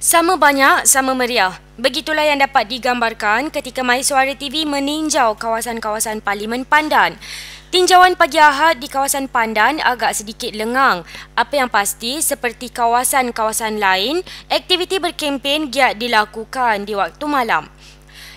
Sama banyak, sama meriah. Begitulah yang dapat digambarkan ketika Mai Suara TV meninjau kawasan-kawasan Parlimen Pandan. Tinjauan pagi Ahad di kawasan Pandan agak sedikit lengang. Apa yang pasti, seperti kawasan-kawasan lain, aktiviti berkempen giat dilakukan di waktu malam.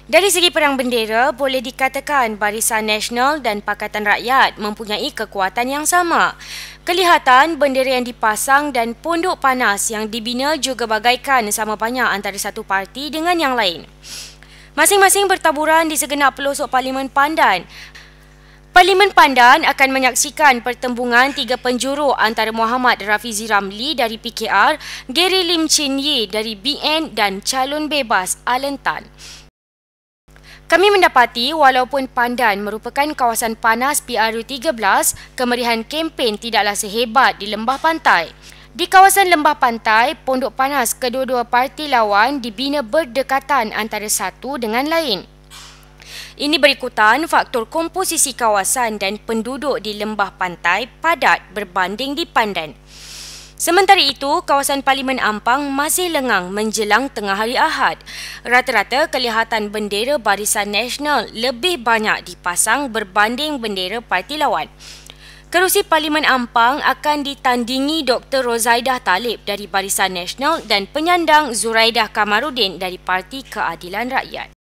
Dari segi perang bendera, boleh dikatakan Barisan Nasional dan Pakatan Rakyat mempunyai kekuatan yang sama. Kelihatan bendera yang dipasang dan pondok panas yang dibina juga bagaikan sama banyak antara satu parti dengan yang lain. Masing-masing bertaburan di segenap pelosok Parlimen Pandan. Parlimen Pandan akan menyaksikan pertembungan tiga penjuru antara Muhammad Rafizi Ramli dari PKR, Gary Lim Chin Yee dari BN dan calon bebas Alentan. Kami mendapati walaupun Pandan merupakan kawasan panas PRU 13, kemerihan kempen tidaklah sehebat di Lembah Pantai. Di kawasan Lembah Pantai, pondok panas kedua-dua parti lawan dibina berdekatan antara satu dengan lain. Ini berikutan faktor komposisi kawasan dan penduduk di Lembah Pantai padat berbanding di Pandan. Sementara itu, kawasan Parlimen Ampang masih lengang menjelang tengah hari Ahad. Rata-rata kelihatan bendera Barisan Nasional lebih banyak dipasang berbanding bendera parti lawan. Kerusi Parlimen Ampang akan ditandingi Dr. Rozaidah Talib dari Barisan Nasional dan penyandang Zuraidah Kamarudin dari Parti Keadilan Rakyat.